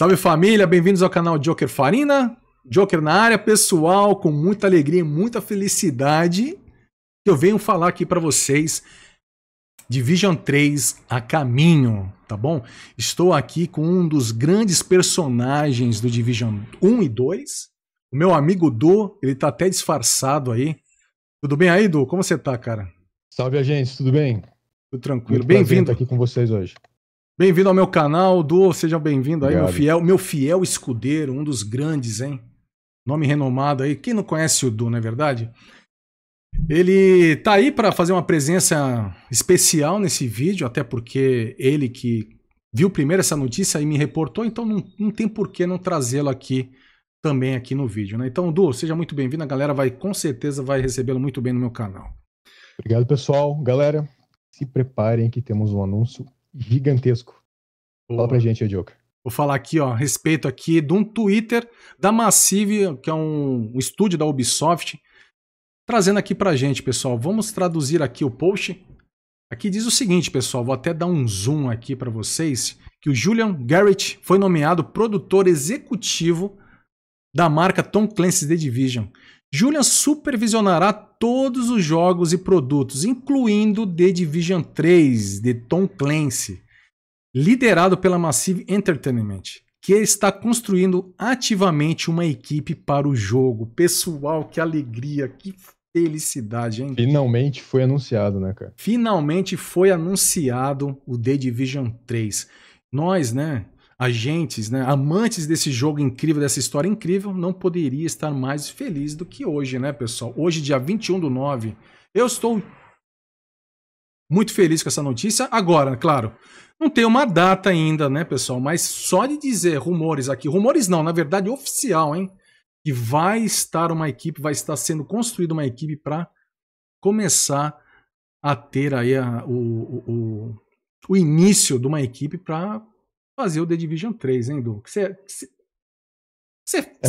Salve família, bem-vindos ao canal Joker Farina. Joker na área, pessoal, com muita alegria e muita felicidade. Eu venho falar aqui para vocês de Vision 3 a caminho, tá bom? Estou aqui com um dos grandes personagens do Division 1 e 2. O meu amigo Du, ele tá até disfarçado aí. Tudo bem aí, Du? Como você tá, cara? Salve, agente, tudo bem? Tudo tranquilo. Bem-vindo aqui com vocês hoje. Bem-vindo ao meu canal, Du, seja bem-vindo aí, meu fiel, meu fiel escudeiro, um dos grandes, hein? Nome renomado aí. Quem não conhece o Du, não é verdade? Ele tá aí para fazer uma presença especial nesse vídeo, até porque ele que viu primeiro essa notícia e me reportou, então não, não tem por que não trazê-lo aqui também aqui no vídeo, né? Então, Du, seja muito bem-vindo, a galera vai com certeza vai recebê-lo muito bem no meu canal. Obrigado, pessoal. Galera, se preparem que temos um anúncio gigantesco. Boa. Fala pra gente, Edioca. Vou falar aqui, ó, a respeito aqui de um Twitter da Massive, que é um, um estúdio da Ubisoft, trazendo aqui pra gente, pessoal. Vamos traduzir aqui o post. Aqui diz o seguinte, pessoal, vou até dar um zoom aqui para vocês, que o Julian Garrett foi nomeado produtor executivo da marca Tom Clancy's The Division. Julian supervisionará todos os jogos e produtos, incluindo The Division 3 de Tom Clancy, liderado pela Massive Entertainment, que está construindo ativamente uma equipe para o jogo. Pessoal, que alegria, que felicidade, hein? Finalmente foi anunciado, né, cara? Finalmente foi anunciado o The Division 3. Nós, né, agentes, né, amantes desse jogo incrível, dessa história incrível, não poderia estar mais feliz do que hoje, né, pessoal? Hoje, dia 21 do 9. Eu estou muito feliz com essa notícia. Agora, claro, não tem uma data ainda, né, pessoal? Mas só de dizer rumores aqui, rumores não, na verdade, oficial, hein? Que vai estar uma equipe, vai estar sendo construída uma equipe para começar a ter aí a, o, o, o início de uma equipe para fazer o The Division 3, hein, Du? O que você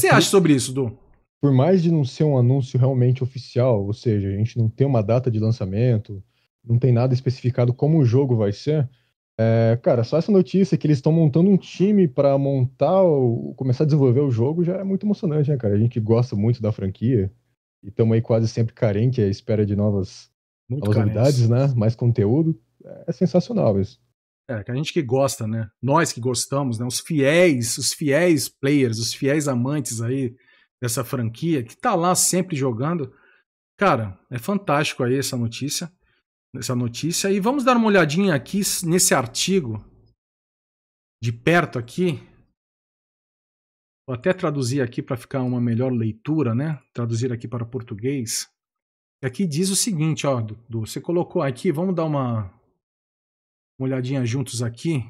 é acha sobre isso, Du? Por mais de não ser um anúncio realmente oficial, ou seja, a gente não tem uma data de lançamento, não tem nada especificado como o jogo vai ser, é, cara, só essa notícia que eles estão montando um time para montar, começar a desenvolver o jogo já é muito emocionante, né, cara? A gente gosta muito da franquia e estamos aí quase sempre carente à espera de novas, novas novidades, né? Mais conteúdo. É sensacional isso. É, que a gente que gosta, né? Nós que gostamos, né? Os fiéis, os fiéis players, os fiéis amantes aí dessa franquia, que tá lá sempre jogando. Cara, é fantástico aí essa notícia. Essa notícia. E vamos dar uma olhadinha aqui nesse artigo de perto aqui. Vou até traduzir aqui para ficar uma melhor leitura, né? Traduzir aqui para português. Aqui diz o seguinte, ó, Dudu, você colocou aqui, vamos dar uma uma olhadinha juntos aqui.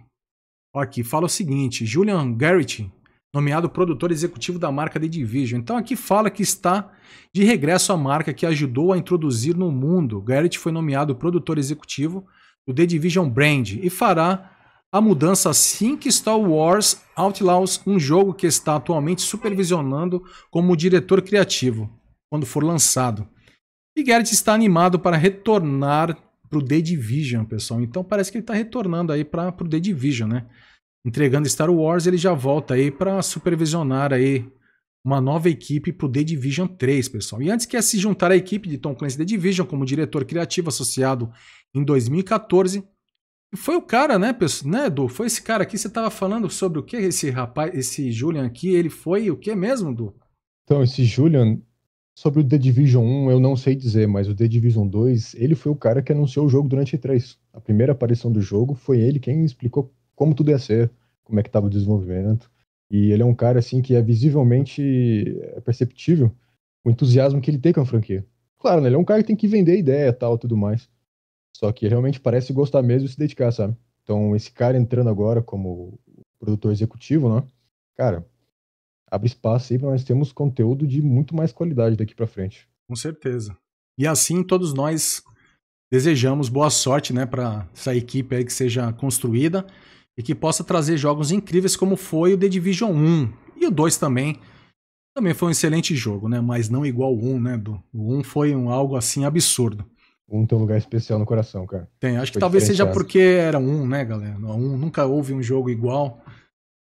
aqui, fala o seguinte: Julian Garrett, nomeado produtor executivo da marca The Division. Então aqui fala que está de regresso à marca que ajudou a introduzir no mundo. Garrett foi nomeado produtor executivo do The Division Brand e fará a mudança assim que Star Wars Outlaws, um jogo que está atualmente supervisionando como diretor criativo, quando for lançado. E Garrett está animado para retornar pro The Division, pessoal. Então parece que ele tá retornando aí para pro The Division, né? Entregando Star Wars, ele já volta aí para supervisionar aí uma nova equipe pro The Division 3, pessoal. E antes que se juntar à equipe de Tom Clancy The Division como diretor criativo associado em 2014, foi o cara, né, pessoal? Né, Edu? Foi esse cara aqui. Você tava falando sobre o que esse rapaz, esse Julian aqui, ele foi o que mesmo, Edu? Então, esse Julian, Sobre o The Division 1, eu não sei dizer, mas o The Division 2, ele foi o cara que anunciou o jogo durante a 3 A primeira aparição do jogo foi ele quem explicou como tudo ia ser, como é que estava o desenvolvimento. E ele é um cara, assim, que é visivelmente é perceptível o entusiasmo que ele tem com a franquia. Claro, né? Ele é um cara que tem que vender ideia tal, tudo mais. Só que realmente parece gostar mesmo e se dedicar, sabe? Então, esse cara entrando agora como produtor executivo, né? Cara, abre espaço aí para nós termos conteúdo de muito mais qualidade daqui para frente. Com certeza. E assim todos nós desejamos boa sorte, né, para essa equipe aí que seja construída e que possa trazer jogos incríveis como foi o The Division 1 e o 2 também. Também foi um excelente jogo, né, mas não igual o 1, né, do o 1 foi um algo assim absurdo. Um tem um lugar especial no coração, cara. Tem, acho foi que talvez seja porque era um, né, galera? Um nunca houve um jogo igual,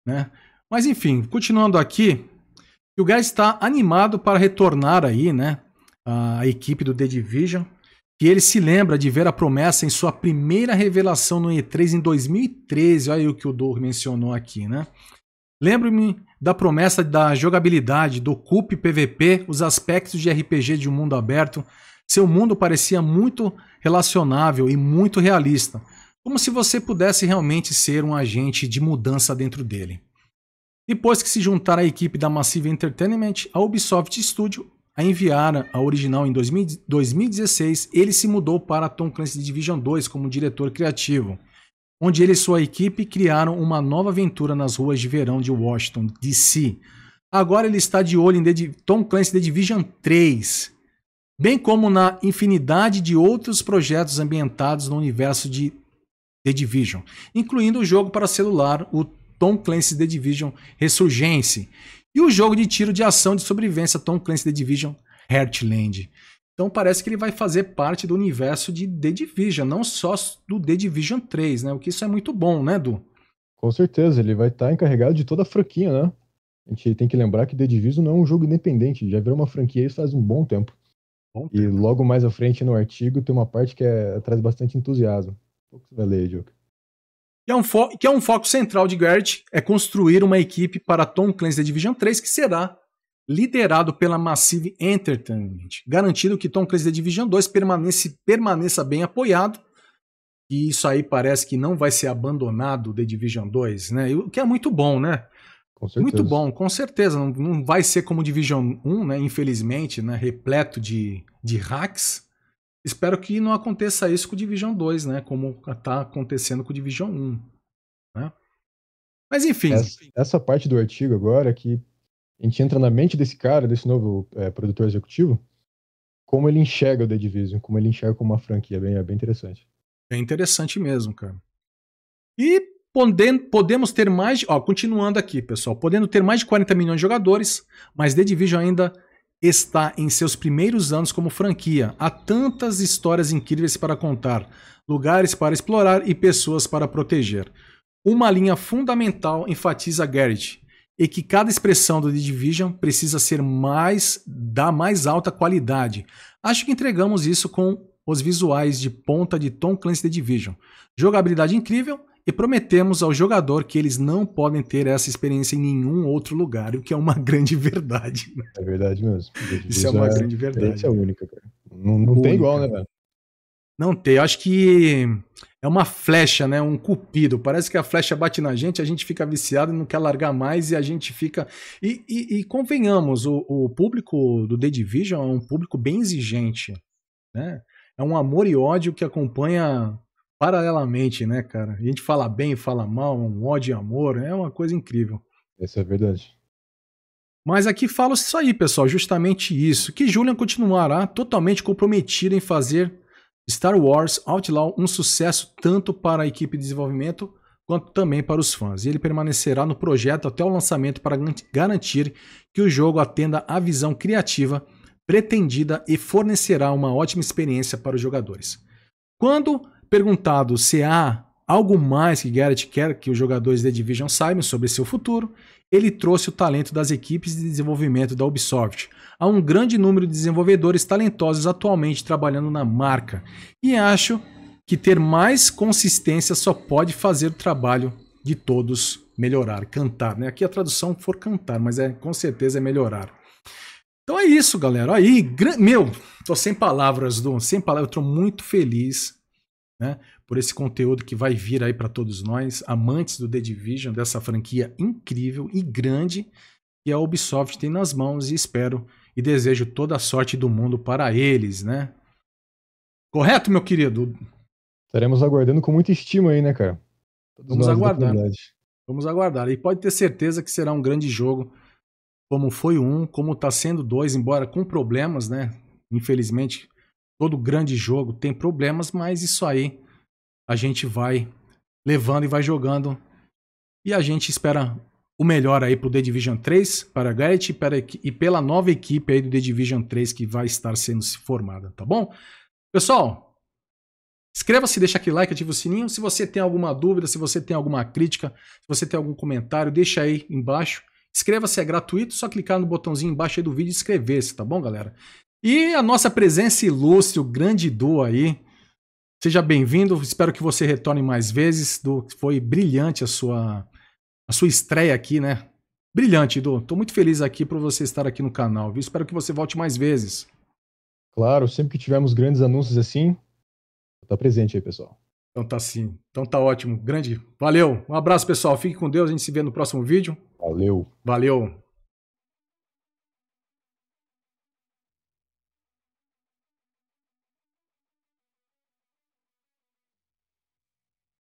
né? Mas enfim, continuando aqui, o Guys está animado para retornar aí, né? A equipe do The Division. E ele se lembra de ver a promessa em sua primeira revelação no E3 em 2013. Olha aí o que o Doug mencionou aqui, né? Lembro-me da promessa da jogabilidade, do CUP PVP, os aspectos de RPG de um mundo aberto. Seu mundo parecia muito relacionável e muito realista, como se você pudesse realmente ser um agente de mudança dentro dele. Depois que se juntaram à equipe da Massive Entertainment, a Ubisoft Studio a enviara a original em 2016, ele se mudou para Tom Clancy Division 2 como diretor criativo, onde ele e sua equipe criaram uma nova aventura nas ruas de verão de Washington, D.C. Agora ele está de olho em The, Tom Clancy The Division 3, bem como na infinidade de outros projetos ambientados no universo de The Division, incluindo o jogo para celular, o Tom Clancy The Division Resurgence. E o jogo de tiro de ação de sobrevivência Tom Clancy The Division Heartland. Então parece que ele vai fazer parte do universo de The Division, não só do The Division 3, né? O que isso é muito bom, né, Du? Com certeza, ele vai estar tá encarregado de toda a franquia, né? A gente tem que lembrar que The Division não é um jogo independente, já virou uma franquia isso faz um bom tempo. Bom tempo. E logo mais à frente no artigo tem uma parte que é, traz bastante entusiasmo. O que você vai ler, Joker. Que é, um que é um foco central de Gert, é construir uma equipe para Tom Clancy The Division 3 que será liderado pela Massive Entertainment, garantindo que Tom Clancy The Division 2 permaneça bem apoiado, e isso aí parece que não vai ser abandonado The Division 2, né? O que é muito bom, né? Muito bom, com certeza. Não, não vai ser como Division 1, né? Infelizmente, né? Repleto de, de hacks. Espero que não aconteça isso com o Division 2, né? Como está acontecendo com o Division 1. Né? Mas enfim. Essa, essa, parte do artigo agora é que a gente entra na mente desse cara, desse novo é, produtor executivo, como ele enxerga o The Division, como ele enxerga como uma franquia. Bem, é bem interessante. É interessante mesmo, cara. E podendo, podemos ter mais. Ó, continuando aqui, pessoal. Podendo ter mais de 40 milhões de jogadores, mas The Division ainda está em seus primeiros anos como franquia. Há tantas histórias incríveis para contar, lugares para explorar e pessoas para proteger. Uma linha fundamental enfatiza Garrett e que cada expressão do The Division precisa ser mais da mais alta qualidade. Acho que entregamos isso com os visuais de ponta de Tom Clancy The Division. Jogabilidade incrível, e prometemos ao jogador que eles não podem ter essa experiência em nenhum outro lugar, o que é uma grande verdade. Né? É verdade mesmo. Isso é uma é, grande verdade. É única, cara. Não, não única. tem igual, né, velho? Não tem. Eu acho que é uma flecha, né? Um cupido. Parece que a flecha bate na gente, a gente fica viciado e não quer largar mais e a gente fica. E, e, e convenhamos, o, o público do The Division é um público bem exigente, né? É um amor e ódio que acompanha paralelamente, né, cara? A gente fala bem, fala mal, um ódio e amor, é uma coisa incrível. Essa é a verdade. Mas aqui falo isso aí, pessoal, justamente isso, que Julian continuará totalmente comprometido em fazer Star Wars Outlaw um sucesso tanto para a equipe de desenvolvimento quanto também para os fãs. E ele permanecerá no projeto até o lançamento para garantir que o jogo atenda à visão criativa pretendida e fornecerá uma ótima experiência para os jogadores. Quando Perguntado se há algo mais que Garrett quer que os jogadores da Division saibam sobre seu futuro, ele trouxe o talento das equipes de desenvolvimento da Ubisoft. Há um grande número de desenvolvedores talentosos atualmente trabalhando na marca, e acho que ter mais consistência só pode fazer o trabalho de todos melhorar, cantar. Né? Aqui a tradução for cantar, mas é com certeza é melhorar. Então é isso, galera. Aí, meu, tô sem palavras, Dom. Sem palavras, eu tô muito feliz né? por esse conteúdo que vai vir aí para todos nós, amantes do The Division, dessa franquia incrível e grande que a Ubisoft tem nas mãos e espero e desejo toda a sorte do mundo para eles, né? Correto, meu querido? Estaremos aguardando com muita estima aí, né, cara? Todos Vamos aguardar. Vamos aguardar. E pode ter certeza que será um grande jogo, como foi um, como está sendo dois, embora com problemas, né? Infelizmente, Todo grande jogo tem problemas, mas isso aí a gente vai levando e vai jogando. E a gente espera o melhor aí o The Division 3, para a Garrett e, e pela nova equipe aí do The Division 3 que vai estar sendo formada, tá bom? Pessoal, Inscreva-se, deixa aquele like, ativa o sininho. Se você tem alguma dúvida, se você tem alguma crítica, se você tem algum comentário, deixa aí embaixo. Inscreva-se, é gratuito, só clicar no botãozinho embaixo aí do vídeo e inscrever-se, tá bom, galera? E a nossa presença ilustre, o grande Du aí. Seja bem-vindo, espero que você retorne mais vezes. Du, foi brilhante a sua, a sua estreia aqui, né? Brilhante, Du. Estou muito feliz aqui por você estar aqui no canal, viu? Espero que você volte mais vezes. Claro, sempre que tivermos grandes anúncios assim, está presente aí, pessoal. Então tá sim. Então tá ótimo. Grande. Valeu. Um abraço, pessoal. Fique com Deus. A gente se vê no próximo vídeo. Valeu. Valeu.